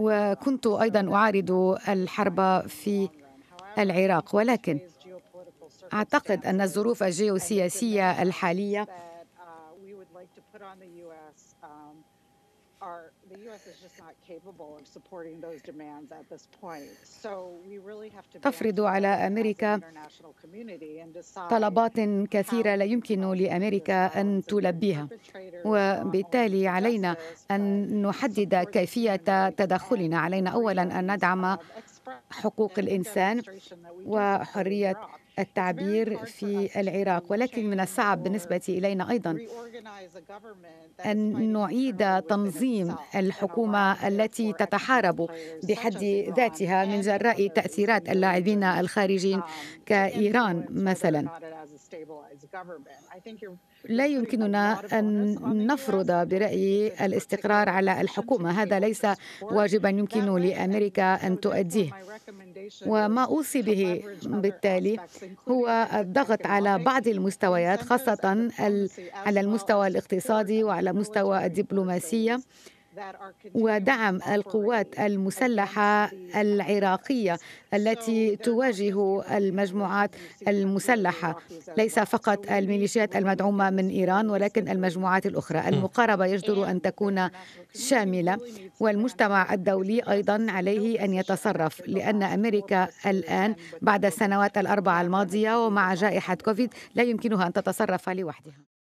وكنت أيضا أعارض الحرب في العراق ولكن أعتقد أن الظروف الجيوسياسية الحالية are the U.S. is just not capable of supporting those demands at this point. So we really have to تفرض على أمريكا طلبات كثيرة لا يمكن لأمريكا أن تلبيها وبالتالي علينا أن نحدد كيفية تدخلنا علينا أولا أن ندعم حقوق الإنسان وحرية التعبير في العراق ولكن من الصعب بالنسبة إلينا أيضا أن نعيد تنظيم الحكومة التي تتحارب بحد ذاتها من جراء تأثيرات اللاعبين الخارجين كإيران مثلا لا يمكننا أن نفرض برأيي الاستقرار على الحكومة هذا ليس واجبا يمكن لأمريكا أن تؤديه وما أوصي به بالتالي هو الضغط على بعض المستويات خاصة على المستوى الاقتصادي وعلى مستوى الدبلوماسية ودعم القوات المسلحه العراقيه التي تواجه المجموعات المسلحه ليس فقط الميليشيات المدعومه من ايران ولكن المجموعات الاخرى hmm. المقاربه يجدر ان تكون شامله والمجتمع الدولي ايضا عليه ان يتصرف لان امريكا الان بعد السنوات الاربعه الماضيه ومع جائحه كوفيد لا يمكنها ان تتصرف لوحدها